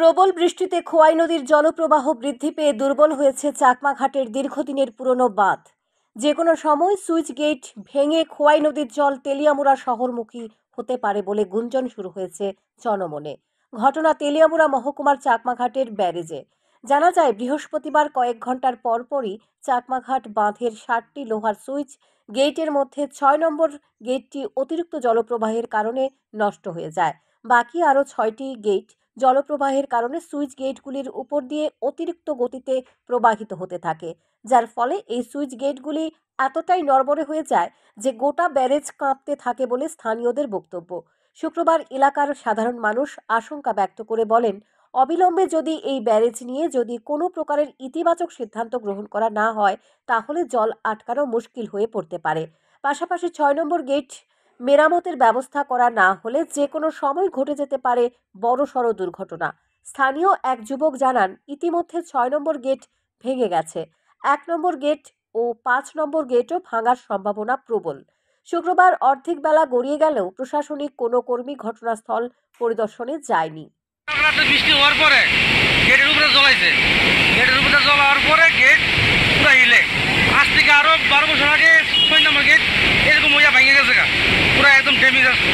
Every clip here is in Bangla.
প্রবল বৃষ্টিতে খোয়াই নদীর জলপ্রবাহ বৃদ্ধি পেয়ে দুর্বল হয়েছে চাকমাঘাটের দীর্ঘদিনের পুরনো বাঁধ যে কোনো সময় সুইচ গেট ভেঙে খোয়াই নদীর জল তেলিয়ামুড়া শহরমুখী হতে পারে বলে গুঞ্জন শুরু হয়েছে জনমনে ঘটনা তেলিয়ামুড়া মহকুমার চাকমাঘাটের ব্যারেজে জানা যায় বৃহস্পতিবার কয়েক ঘন্টার পরপরই চাকমাঘাট বাঁধের ষাটটি লোহার সুইচ গেটের মধ্যে ছয় নম্বর গেটটি অতিরিক্ত জলপ্রবাহের কারণে নষ্ট হয়ে যায় বাকি আরও ছয়টি গেট জলপ্রবাহের কারণে সুইচ গেটগুলির উপর দিয়ে অতিরিক্ত গতিতে প্রবাহিত হতে থাকে যার ফলে এই সুইচ গেটগুলি এতটাই নরবরে হয়ে যায় যে গোটা ব্যারেজ কাঁপতে থাকে বলে স্থানীয়দের বক্তব্য শুক্রবার এলাকার সাধারণ মানুষ আশঙ্কা ব্যক্ত করে বলেন অবিলম্বে যদি এই ব্যারেজ নিয়ে যদি কোনো প্রকারের ইতিবাচক সিদ্ধান্ত গ্রহণ করা না হয় তাহলে জল আটকানো মুশকিল হয়ে পড়তে পারে পাশাপাশি ছয় নম্বর গেট মেরামতের ব্যবস্থা করা না হলে যে কোনো সময় ঘটে যেতে পারে বড়সড় দুর্ঘটনা স্থানীয় এক যুবক জানান ইতিমধ্যে ছয় নম্বর গেট ভেঙে গেছে এক নম্বর গেট ও পাঁচ নম্বর গেটও ভাঙার সম্ভাবনা প্রবল শুক্রবার অর্ধেক বেলা গড়িয়ে গেলেও প্রশাসনিক কোনো কর্মী ঘটনাস্থল পরিদর্শনে যায়নি বৃষ্টি হওয়ার পরে গেটের উপরে জ্বলাইছে গেটের উপরে জ্বলার পরে গেট হিলে আজ থেকে আরো বারো বছর আগে ডেমিজ আছে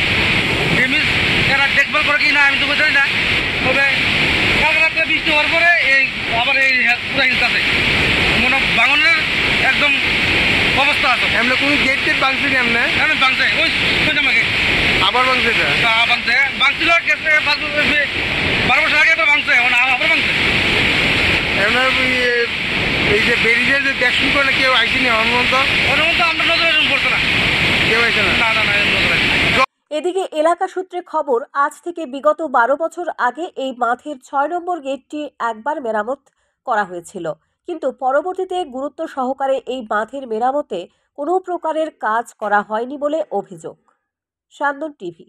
ডেমিজ এরা দেখভাল করে কি না আমি তো বোঝাই না তবে কাল রাতে বৃষ্টি হওয়ার পরে এই আবার এই পুরো হিলটাতে মনে বাঙনের একদম অবস্থা আছে এমনি কোনো গেট টেট বাংছে কি এমনি এমনি বাংছে ওই সোজা আমাকে আবার বাংছে এটা বাংছে বাংছিল গেছে বারো বছর আগে তো বাংছে আবার বাংছে এমনার এই যে বেরিয়ে যে দেখুন করলে কেউ আইসিনি হনুমন্ত হনুমন্ত আমরা নজরে করছে না কেউ আইসে না না এদিকে এলাকা সূত্রে খবর আজ থেকে বিগত বারো বছর আগে এই মাঠের ছয় নম্বর গেটটি একবার মেরামত করা হয়েছিল কিন্তু পরবর্তীতে গুরুত্ব সহকারে এই বাঁধের মেরামতে কোনো প্রকারের কাজ করা হয়নি বলে অভিযোগ সান্দন টিভি